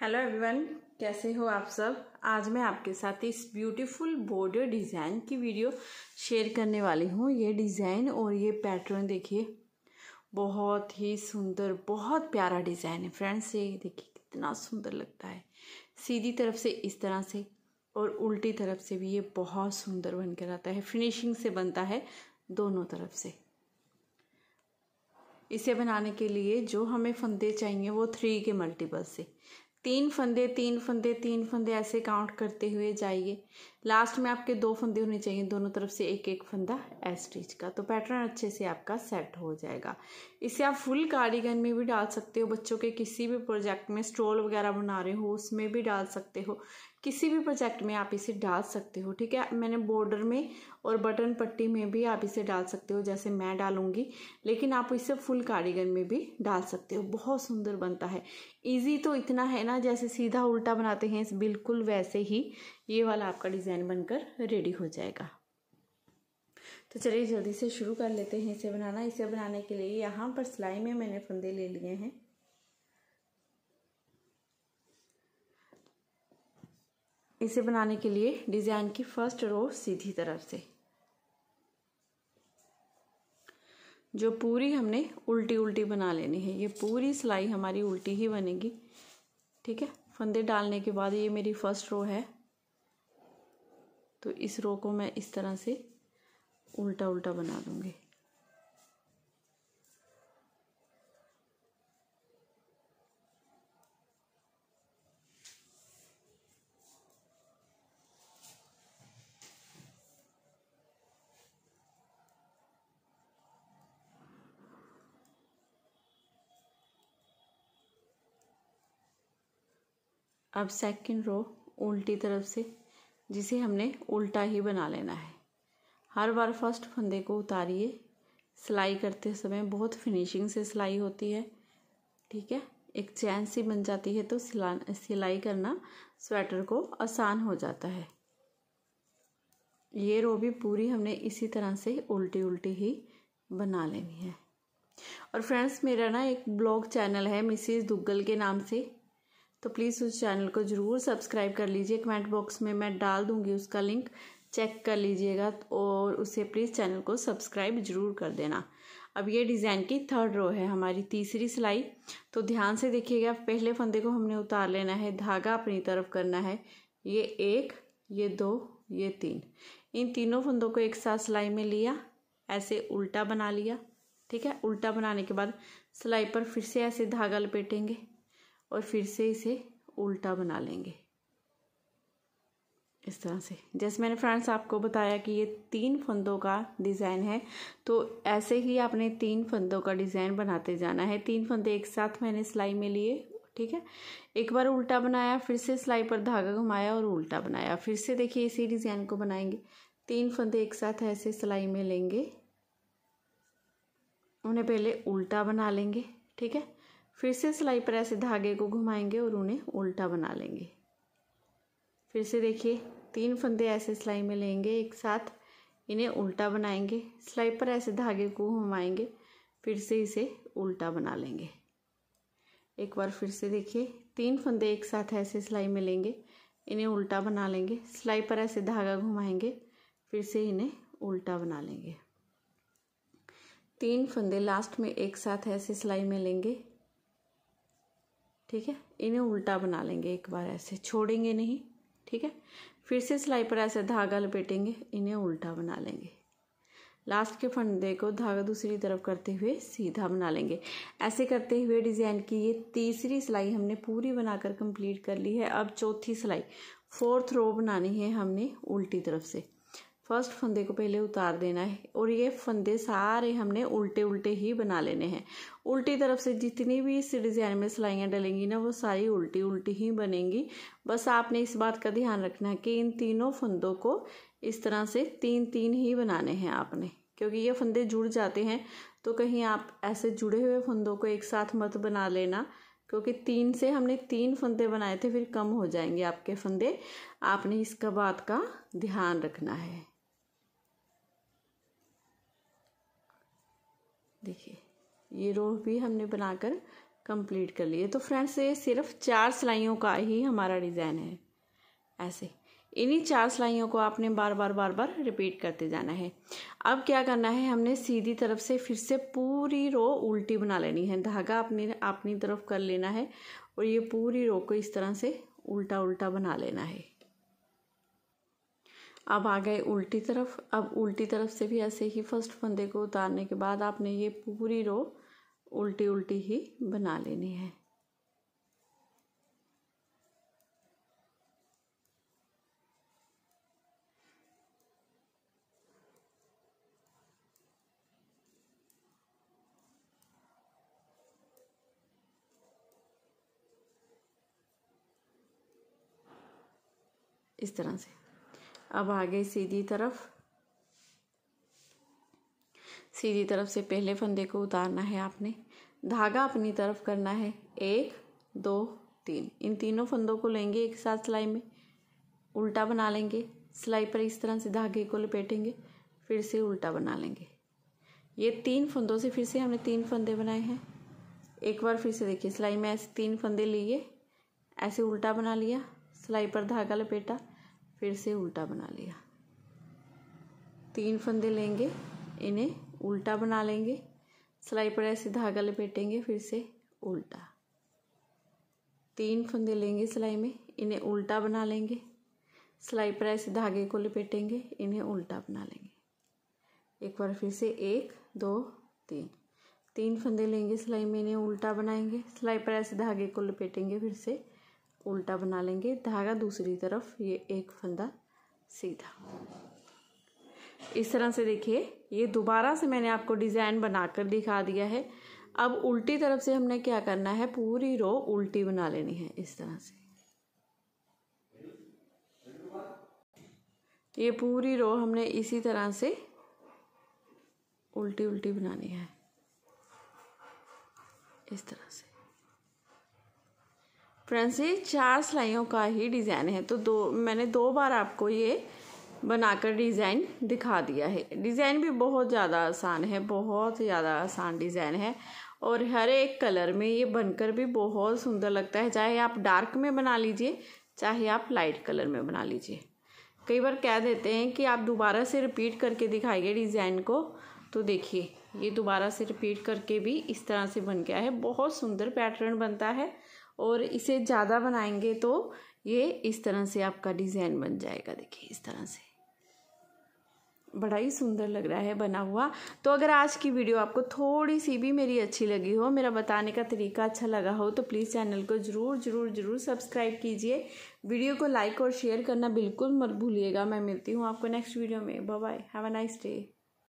hello everyone कैसे हो आप सब आज मैं आपके साथ इस ब्यूटीफुल बॉर्डर डिज़ाइन की वीडियो शेयर करने वाली हूँ ये डिज़ाइन और ये पैटर्न देखिए बहुत ही सुंदर बहुत प्यारा डिज़ाइन है फ्रेंड्स ये देखिए कितना सुंदर लगता है सीधी तरफ से इस तरह से और उल्टी तरफ से भी ये बहुत सुंदर बन कर आता है फिनिशिंग से बनता है दोनों तरफ से इसे बनाने के लिए जो हमें फंदे चाहिए वो थ्री के मल्टीपल से तीन फंदे तीन फंदे तीन फंदे ऐसे काउंट करते हुए जाइए लास्ट में आपके दो फंदे होने चाहिए दोनों तरफ से एक एक फंदा एस स्टिच का तो पैटर्न अच्छे से आपका सेट हो जाएगा इसे आप फुल कार्डिगन में भी डाल सकते हो बच्चों के किसी भी प्रोजेक्ट में स्टोल वगैरह बना रहे हो उसमें भी डाल सकते हो किसी भी प्रोजेक्ट में आप इसे डाल सकते हो ठीक है मैंने बॉर्डर में और बटन पट्टी में भी आप इसे डाल सकते हो जैसे मैं डालूंगी लेकिन आप इसे फुल कारीगर में भी डाल सकते हो बहुत सुंदर बनता है इजी तो इतना है ना जैसे सीधा उल्टा बनाते हैं बिल्कुल वैसे ही ये वाला आपका डिज़ाइन बनकर रेडी हो जाएगा तो चलिए जल्दी से शुरू कर लेते हैं इसे बनाना इसे बनाने के लिए यहाँ पर सिलाई में मैंने फंदे ले लिए हैं इसे बनाने के लिए डिज़ाइन की फर्स्ट रो सीधी तरफ से जो पूरी हमने उल्टी उल्टी बना लेनी है ये पूरी सिलाई हमारी उल्टी ही बनेगी ठीक है फंदे डालने के बाद ये मेरी फर्स्ट रो है तो इस रो को मैं इस तरह से उल्टा उल्टा बना दूँगी अब सेकंड रो उल्टी तरफ से जिसे हमने उल्टा ही बना लेना है हर बार फर्स्ट फंदे को उतारिए सिलाई करते समय बहुत फिनिशिंग से सिलाई होती है ठीक है एक चैन सी बन जाती है तो सिला सिलाई करना स्वेटर को आसान हो जाता है ये रो भी पूरी हमने इसी तरह से उल्टी उल्टी ही बना लेनी है और फ्रेंड्स मेरा ना एक ब्लॉग चैनल है मिसिस दुग्गल के नाम से तो प्लीज़ उस चैनल को ज़रूर सब्सक्राइब कर लीजिए कमेंट बॉक्स में मैं डाल दूँगी उसका लिंक चेक कर लीजिएगा और उसे प्लीज़ चैनल को सब्सक्राइब ज़रूर कर देना अब ये डिज़ाइन की थर्ड रो है हमारी तीसरी सिलाई तो ध्यान से देखिएगा पहले फंदे को हमने उतार लेना है धागा अपनी तरफ करना है ये एक ये दो ये तीन इन तीनों फंदों को एक साथ सिलाई में लिया ऐसे उल्टा बना लिया ठीक है उल्टा बनाने के बाद सिलाई पर फिर से ऐसे धागा लपेटेंगे और फिर से इसे उल्टा बना लेंगे इस तरह से जैसे मैंने फ्रेंड्स आपको बताया कि ये तीन फंदों का डिज़ाइन है तो ऐसे ही आपने तीन फंदों का डिज़ाइन बनाते जाना है तीन फंदे एक साथ मैंने सिलाई में लिए ठीक है एक बार उल्टा बनाया फिर से सिलाई पर धागा घुमाया और उल्टा बनाया फिर से देखिए इसी डिज़ाइन को बनाएंगे तीन फंदे एक साथ ऐसे सिलाई में लेंगे उन्हें पहले उल्टा बना लेंगे ठीक है फिर से सिलाई पर ऐसे धागे को घुमाएंगे और उन्हें उल्टा बना लेंगे फिर से देखिए तीन फंदे ऐसे सिलाई में लेंगे एक साथ इन्हें उल्टा बनाएंगे सिलाई पर ऐसे धागे को घुमाएंगे फिर से इसे उल्टा बना लेंगे एक बार फिर से देखिए तीन फंदे एक साथ ऐसे सिलाई में लेंगे इन्हें उल्टा बना लेंगे सिलाई पर ऐसे धागा घुमाएंगे फिर से इन्हें उल्टा बना लेंगे तीन फंदे लास्ट में एक साथ ऐसे सिलाई में लेंगे ठीक है इन्हें उल्टा बना लेंगे एक बार ऐसे छोड़ेंगे नहीं ठीक है फिर से सिलाई पर ऐसे धागा लपेटेंगे इन्हें उल्टा बना लेंगे लास्ट के फंदे को धागा दूसरी तरफ करते हुए सीधा बना लेंगे ऐसे करते हुए डिज़ाइन की ये तीसरी सिलाई हमने पूरी बनाकर कंप्लीट कर ली है अब चौथी सिलाई फोर्थ रो बनानी है हमने उल्टी तरफ से फर्स्ट फंदे को पहले उतार देना है और ये फंदे सारे हमने उल्टे उल्टे ही बना लेने हैं उल्टी तरफ से जितनी भी इस डिज़ाइन में सिलाइयाँ डलेंगी ना वो सारी उल्टी उल्टी ही बनेंगी बस आपने इस बात का ध्यान रखना है कि इन तीनों फंदों को इस तरह से तीन तीन ही बनाने हैं आपने क्योंकि ये फंदे जुड़ जाते हैं तो कहीं आप ऐसे जुड़े हुए फंदों को एक साथ मत बना लेना क्योंकि तीन से हमने तीन फंदे बनाए थे फिर कम हो जाएंगे आपके फंदे आपने इसका बात का ध्यान रखना है ये रो भी हमने बनाकर कंप्लीट कर लिए तो फ्रेंड्स ये सिर्फ चार सिलाइयों का ही हमारा डिज़ाइन है ऐसे इन्हीं चार सिलाइयों को आपने बार बार बार बार रिपीट करते जाना है अब क्या करना है हमने सीधी तरफ से फिर से पूरी रो उल्टी बना लेनी है धागा अपनी अपनी तरफ कर लेना है और ये पूरी रो को इस तरह से उल्टा उल्टा बना लेना है अब आ गए उल्टी तरफ अब उल्टी तरफ से भी ऐसे ही फर्स्ट फंदे को उतारने के बाद आपने ये पूरी रो उल्टी उल्टी ही बना लेनी है इस तरह से अब आगे सीधी तरफ सीधी तरफ से पहले फंदे को उतारना है आपने धागा अपनी तरफ करना है एक दो तीन इन तीनों फंदों को लेंगे एक साथ सिलाई में उल्टा बना लेंगे सिलाई पर इस तरह से धागे को लपेटेंगे फिर से उल्टा बना लेंगे ये तीन फंदों से फिर से हमने तीन फंदे बनाए हैं एक बार फिर से देखिए सिलाई में ऐसे तीन फंदे लिए ऐसे उल्टा बना लिया सिलाई पर धागा लपेटा फिर से उल्टा बना लिया तीन फंदे लेंगे इन्हें उल्टा बना लेंगे सिलाई पर ऐसे धागा लपेटेंगे फिर से उल्टा तीन फंदे लेंगे सिलाई में इन्हें उल्टा बना लेंगे सिलाई पर ऐसे धागे को लपेटेंगे इन्हें उल्टा बना लेंगे एक बार फिर से एक दो तीन तीन फंदे लेंगे सिलाई में इन्हें उल्टा बनाएंगे सिलाई पर ऐसे धागे को लपेटेंगे फिर से उल्टा बना लेंगे धागा दूसरी तरफ ये एक फंदा सीधा इस तरह से देखिए ये दोबारा से मैंने आपको डिज़ाइन बनाकर दिखा दिया है अब उल्टी तरफ से हमने क्या करना है पूरी रो उल्टी बना लेनी है इस तरह से ये पूरी रो हमने इसी तरह से उल्टी उल्टी बनानी है इस तरह से फ्रेंड्स ये चार सिलाइयों का ही डिज़ाइन है तो दो मैंने दो बार आपको ये बनाकर डिज़ाइन दिखा दिया है डिज़ाइन भी बहुत ज़्यादा आसान है बहुत ज़्यादा आसान डिज़ाइन है और हर एक कलर में ये बनकर भी बहुत सुंदर लगता है चाहे आप डार्क में बना लीजिए चाहे आप लाइट कलर में बना लीजिए कई बार कह देते हैं कि आप दोबारा से रिपीट करके दिखाइए डिज़ाइन को तो देखिए ये दोबारा से रिपीट करके भी इस तरह से बन गया है बहुत सुंदर पैटर्न बनता है और इसे ज़्यादा बनाएंगे तो ये इस तरह से आपका डिज़ाइन बन जाएगा देखिए इस तरह से बड़ा ही सुंदर लग रहा है बना हुआ तो अगर आज की वीडियो आपको थोड़ी सी भी मेरी अच्छी लगी हो मेरा बताने का तरीका अच्छा लगा हो तो प्लीज़ चैनल को ज़रूर ज़रूर ज़रूर सब्सक्राइब कीजिए वीडियो को लाइक और शेयर करना बिल्कुल मत भूलिएगा मैं मिलती हूँ आपको नेक्स्ट वीडियो में bye have a nice day